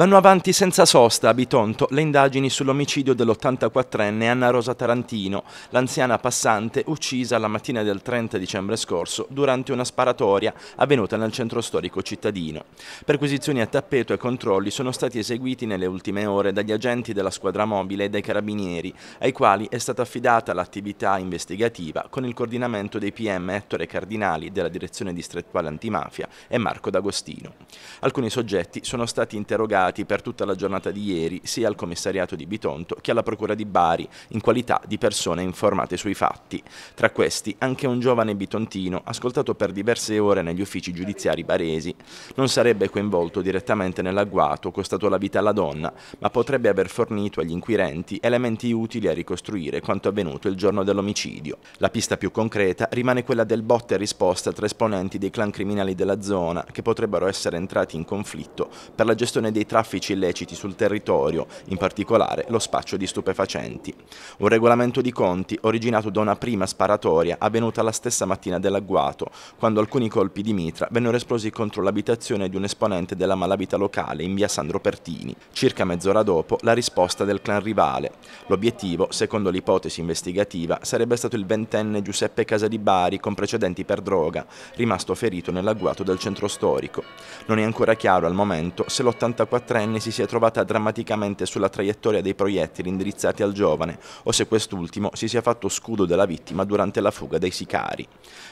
Vanno avanti senza sosta a Bitonto le indagini sull'omicidio dell'84enne Anna Rosa Tarantino, l'anziana passante uccisa la mattina del 30 dicembre scorso durante una sparatoria avvenuta nel centro storico cittadino. Perquisizioni a tappeto e controlli sono stati eseguiti nelle ultime ore dagli agenti della squadra mobile e dai carabinieri, ai quali è stata affidata l'attività investigativa con il coordinamento dei PM Ettore Cardinali della direzione distrettuale antimafia e Marco D'Agostino. Alcuni soggetti sono stati interrogati indagati per tutta la giornata di ieri sia al commissariato di Bitonto che alla procura di Bari in qualità di persone informate sui fatti. Tra questi anche un giovane bitontino ascoltato per diverse ore negli uffici giudiziari baresi. Non sarebbe coinvolto direttamente nell'agguato costato la vita alla donna, ma potrebbe aver fornito agli inquirenti elementi utili a ricostruire quanto avvenuto il giorno dell'omicidio. La pista più concreta rimane quella del botte e risposta tra esponenti dei clan criminali della zona che potrebbero essere entrati in conflitto per la gestione dei traffici traffici illeciti sul territorio, in particolare lo spaccio di stupefacenti. Un regolamento di conti originato da una prima sparatoria avvenuta la stessa mattina dell'agguato, quando alcuni colpi di mitra vennero esplosi contro l'abitazione di un esponente della malavita locale in via Sandro Pertini. Circa mezz'ora dopo la risposta del clan rivale. L'obiettivo, secondo l'ipotesi investigativa, sarebbe stato il ventenne Giuseppe Casadibari con precedenti per droga, rimasto ferito nell'agguato del centro storico. Non è ancora chiaro al momento se l'84 trentenne si sia trovata drammaticamente sulla traiettoria dei proiettili indirizzati al giovane o se quest'ultimo si sia fatto scudo della vittima durante la fuga dei sicari.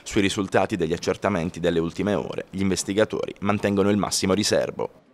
Sui risultati degli accertamenti delle ultime ore, gli investigatori mantengono il massimo riservo.